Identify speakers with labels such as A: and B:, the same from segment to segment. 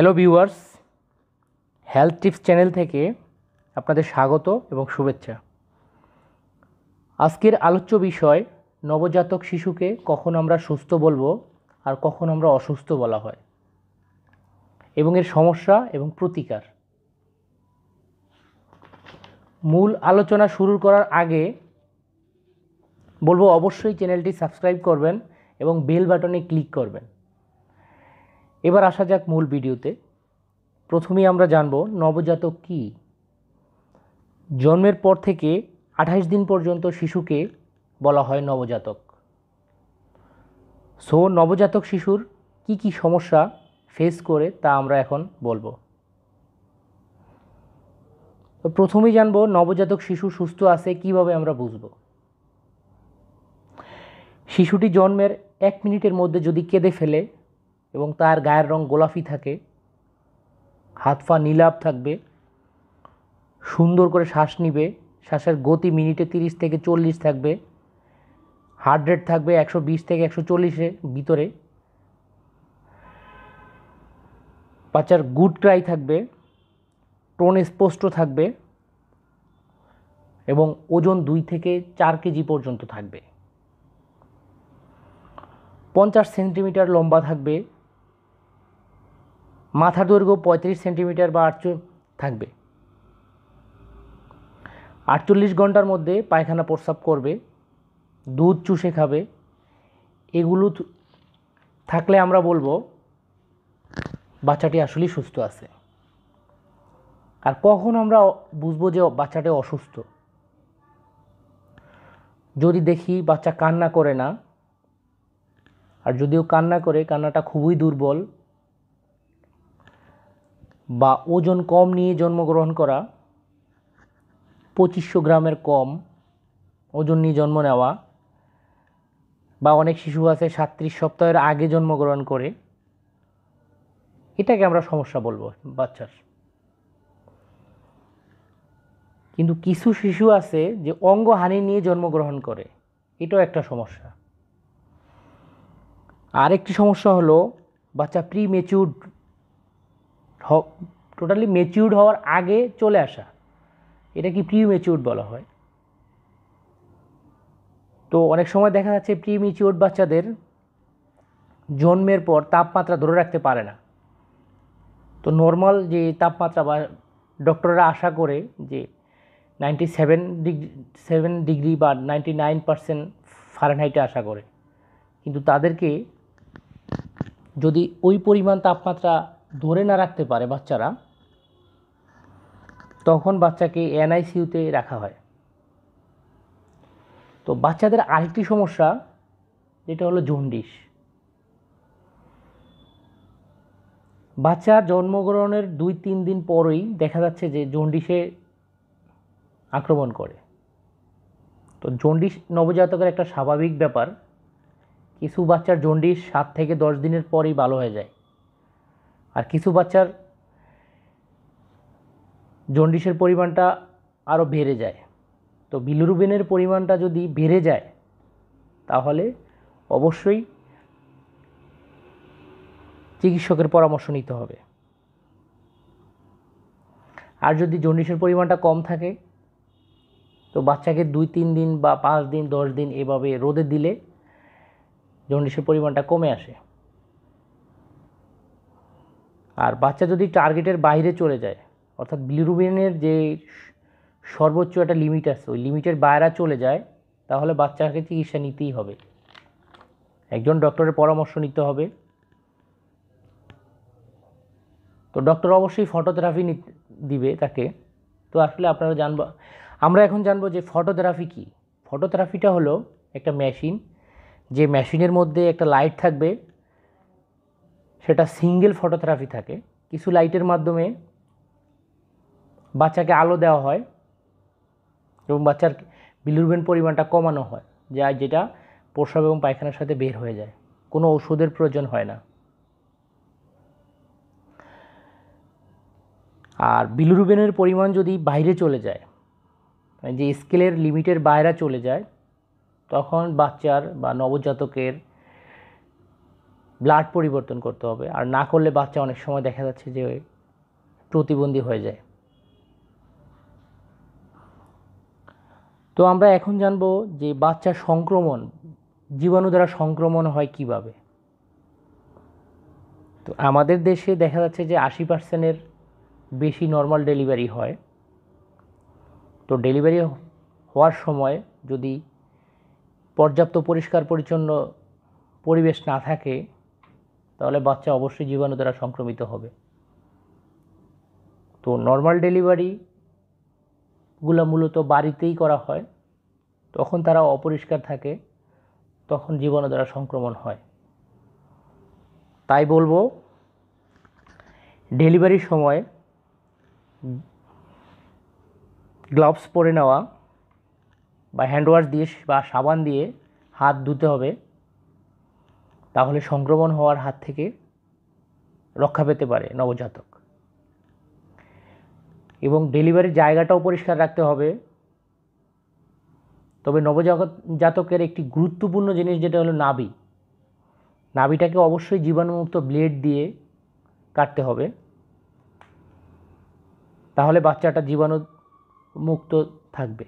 A: hello viewers health tips channel থেকে আপনাদের স্বাগত এবং শুভেচ্ছা আজকের আলোচ্য বিষয় নবজাতক শিশুকে কখন আমরা সুস্থ বলবো আর কখন আমরা অসুস্থ বলা হয় এবং এর সমস্যা এবং প্রতিকার মূল আলোচনা শুরু করার আগে বলবো অবশ্যই চ্যানেলটি সাবস্ক্রাইব করবেন এবং বেল বাটনে ক্লিক করবেন এবার আসা যাক মূল ভিডিওতে প্রথমেই আমরা জানব নবজাতক কি জন্মের পর থেকে আঠাশ দিন পর্যন্ত শিশুকে বলা হয় নবজাতক সো নবজাতক শিশুর কি কি সমস্যা ফেস করে তা আমরা এখন বলবো তো প্রথমেই জানব নবজাতক শিশু সুস্থ আছে কিভাবে আমরা বুঝব শিশুটি জন্মের এক মিনিটের মধ্যে যদি কেঁদে ফেলে এবং তার গায়ের রং গোলাপি থাকে হাত পা নীলাভ থাকবে সুন্দর করে শ্বাস নিবে শ্বাসের গতি মিনিটে তিরিশ থেকে চল্লিশ থাকবে হার্ট রেট থাকবে একশো বিশ থেকে একশো চল্লিশের ভিতরে বাচ্চার গুড ক্রাই থাকবে টোন স্পষ্ট থাকবে এবং ওজন দুই থেকে চার কেজি পর্যন্ত থাকবে পঞ্চাশ সেন্টিমিটার লম্বা থাকবে মাথার দৈর্ঘ্য পঁয়ত্রিশ সেন্টিমিটার বা আটচল্লিশ থাকবে আটচল্লিশ ঘন্টার মধ্যে পায়খানা প্রস্রাব করবে দুধ চুষে খাবে এগুলো থাকলে আমরা বলবো বাচ্চাটি আসলেই সুস্থ আছে আর কখন আমরা বুঝবো যে বাচ্চাটি অসুস্থ যদি দেখি বাচ্চা কান্না করে না আর যদিও কান্না করে কান্নাটা খুবই দুর্বল বা ওজন কম নিয়ে জন্মগ্রহণ করা পঁচিশশো গ্রামের কম ওজন নিয়ে জন্ম নেওয়া বা অনেক শিশু আছে সাতত্রিশ সপ্তাহের আগে জন্মগ্রহণ করে এটাকে আমরা সমস্যা বলবো বাচ্চার কিন্তু কিছু শিশু আছে যে অঙ্গহানি নিয়ে জন্মগ্রহণ করে এটাও একটা সমস্যা আরেকটি সমস্যা হলো বাচ্চা প্রি টোটালি মেচিউর্ড হওয়ার আগে চলে আসা এটা কি প্রি মেচিউর্ড বলা হয় তো অনেক সময় দেখা যাচ্ছে প্রি মেচিউর্ড বাচ্চাদের জন্মের পর তাপমাত্রা ধরে রাখতে পারে না তো নর্মাল যে তাপমাত্রা বা ডক্টররা আশা করে যে ninety seven degree seven degree বা নাইনটি নাইন পার্সেন্ট ফারেনহাইটে আশা করে কিন্তু তাদেরকে যদি ওই পরিমাণ তাপমাত্রা ধরে না রাখতে পারে বাচ্চারা তখন বাচ্চাকে এনআইসিউতে রাখা হয় তো বাচ্চাদের আরেকটি সমস্যা যেটা হলো জন্ডিস বাচ্চা জন্মগ্রহণের দুই তিন দিন পরেই দেখা যাচ্ছে যে জন্ডিসে আক্রমণ করে তো জন্ডিস নবজাতকের একটা স্বাভাবিক ব্যাপার কিছু বাচ্চার জন্ডিস সাত থেকে দশ দিনের পরেই ভালো হয়ে যায় আর কিছু বাচ্চার জন্ডিসের পরিমাণটা আরও বেড়ে যায় তো বিলিরুবিনের পরিমাণটা যদি বেড়ে যায় তাহলে অবশ্যই চিকিৎসকের পরামর্শ নিতে হবে আর যদি জন্ডিসের পরিমাণটা কম থাকে তো বাচ্চাকে দুই তিন দিন বা পাঁচ দিন দশ দিন এভাবে রোদে দিলে জন্ডিসের পরিমাণটা কমে আসে আর বাচ্চা যদি টার্গেটের বাইরে চলে যায় অর্থাৎ বিলিরুবিনের যে সর্বোচ্চ একটা লিমিট আছে ওই লিমিটের বাইরে চলে যায় তাহলে বাচ্চাকে চিকিৎসা নিতেই হবে একজন ডক্টরের পরামর্শ নিতে হবে তো ডক্টর অবশ্যই ফটোথেরাপি দিবে তাকে তো আসলে আপনারা জানবো আমরা এখন জানবো যে ফটোথেরাপি কী ফটোথেরাপিটা হলো একটা মেশিন যে মেশিনের মধ্যে একটা লাইট থাকবে সেটা সিঙ্গেল ফটোথেরাপি থাকে কিছু লাইটের মাধ্যমে বাচ্চাকে আলো দেওয়া হয় এবং বাচ্চার বিলিরুবিন পরিমাণটা কমানো হয় যা যেটা প্রসাব এবং পায়খানার সাথে বের হয়ে যায় কোনো ওষুধের প্রয়োজন হয় না আর বিলিরুবিনের পরিমাণ যদি বাইরে চলে যায় মানে যে স্কেলের লিমিটের বাইরে চলে যায় তখন বাচ্চার বা নবজাতকের ব্লাড পরিবর্তন করতে হবে আর না করলে বাচ্চা অনেক সময় দেখা যাচ্ছে যে প্রতিবন্ধী হয়ে যায় তো আমরা এখন জানব যে বাচ্চা সংক্রমণ জীবাণু দ্বারা সংক্রমণ হয় কিভাবে তো আমাদের দেশে দেখা যাচ্ছে যে আশি পার্সেন্টের বেশি নর্মাল ডেলিভারি হয় তো ডেলিভারি হওয়ার সময় যদি পর্যাপ্ত পরিষ্কার পরিচ্ছন্ন পরিবেশ না থাকে তাহলে বাচ্চা অবশ্যই জীবাণু দ্বারা সংক্রমিত হবে তো নর্মাল ডেলিভারিগুলো মূলত বাড়িতেই করা হয় তখন তারা অপরিষ্কার থাকে তখন জীবাণু দ্বারা সংক্রমণ হয় তাই বলবো ডেলিভারির সময় গ্লাভস পরে নেওয়া বা হ্যান্ড ওয়াশ দিয়ে বা সাবান দিয়ে হাত ধুতে হবে তাহলে সংক্রমণ হওয়ার হাত থেকে রক্ষা পেতে পারে নবজাতক এবং ডেলিভারির জায়গাটাও পরিষ্কার রাখতে হবে তবে নবজাতক জাতকের একটি গুরুত্বপূর্ণ জিনিস যেটা হলো নাবি নাবিটাকে অবশ্যই জীবাণুমুক্ত ব্লেড দিয়ে কাটতে হবে তাহলে বাচ্চাটা জীবাণু মুক্ত থাকবে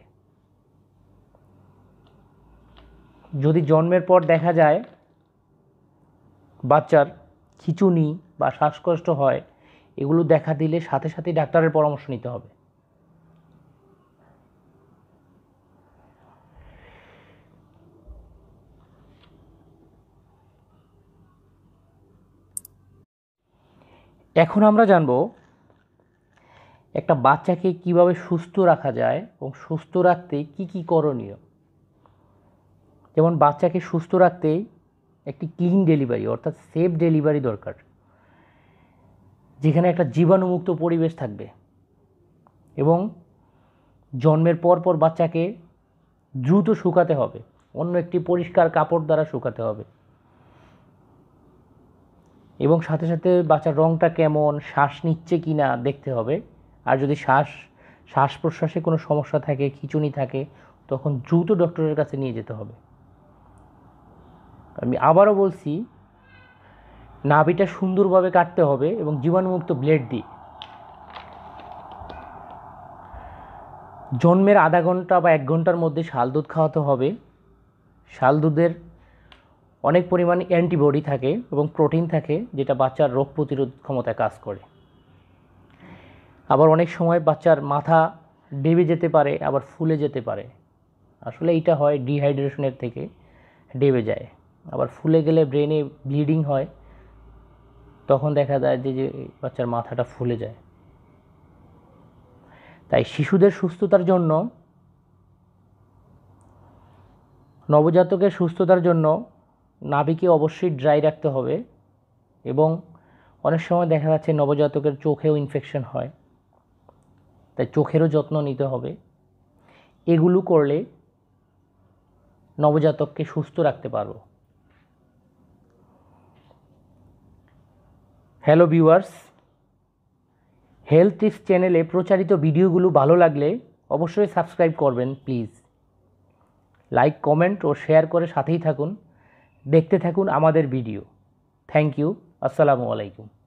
A: যদি জন্মের পর দেখা যায় বাচ্চার খিচুনি বা শ্বাসকষ্ট হয় এগুলো দেখা দিলে সাথে সাথে ডাক্তারের পরামর্শ নিতে হবে এখন আমরা জানব একটা বাচ্চাকে কিভাবে সুস্থ রাখা যায় এবং সুস্থ রাখতে কি কি করণীয় যেমন বাচ্চাকে সুস্থ রাখতে একটি ক্লিন ডেলিভারি অর্থাৎ সেফ ডেলিভারি দরকার যেখানে একটা জীবাণুমুক্ত পরিবেশ থাকবে এবং জন্মের পর পর বাচ্চাকে দ্রুত শুকাতে হবে অন্য একটি পরিষ্কার কাপড় দ্বারা শুকাতে হবে এবং সাথে সাথে বাচ্চার রঙটা কেমন শ্বাস নিচ্ছে কি না দেখতে হবে আর যদি শ্বাস শ্বাস প্রশ্বাসে কোনো সমস্যা থাকে খিচুনি থাকে তখন দ্রুত ডক্টরের কাছে নিয়ে যেতে হবে আমি আবারও বলছি নাভিটা সুন্দরভাবে কাটতে হবে এবং জীবাণুমুক্ত ব্লেড দিয়ে জন্মের আধা ঘন্টা বা এক ঘন্টার মধ্যে শাল দুধ খাওয়াতে হবে শাল দুধের অনেক পরিমাণ অ্যান্টিবডি থাকে এবং প্রোটিন থাকে যেটা বাচ্চার রোগ প্রতিরোধ ক্ষমতায় কাজ করে আবার অনেক সময় বাচ্চার মাথা ডেবে যেতে পারে আবার ফুলে যেতে পারে আসলে এটা হয় ডিহাইড্রেশনের থেকে ডেবে যায় আবার ফুলে গেলে ব্রেনে ব্লিডিং হয় তখন দেখা যায় যে যে বাচ্চার মাথাটা ফুলে যায় তাই শিশুদের সুস্থতার জন্য নবজাতকের সুস্থতার জন্য নাভিকে অবশ্যই ড্রাই রাখতে হবে এবং অনেক সময় দেখা যাচ্ছে নবজাতকের চোখেও ইনফেকশন হয় তাই চোখেরও যত্ন নিতে হবে এগুলো করলে নবজাতককে সুস্থ রাখতে পারবো হ্যালো ভিউয়ার্স হেলথ টিপস চ্যানেলে প্রচারিত ভিডিওগুলো ভালো লাগলে অবশ্যই সাবস্ক্রাইব করবেন প্লিজ লাইক কমেন্ট ও শেয়ার করে সাথেই থাকুন দেখতে থাকুন আমাদের ভিডিও থ্যাংক ইউ আসসালামু আলাইকুম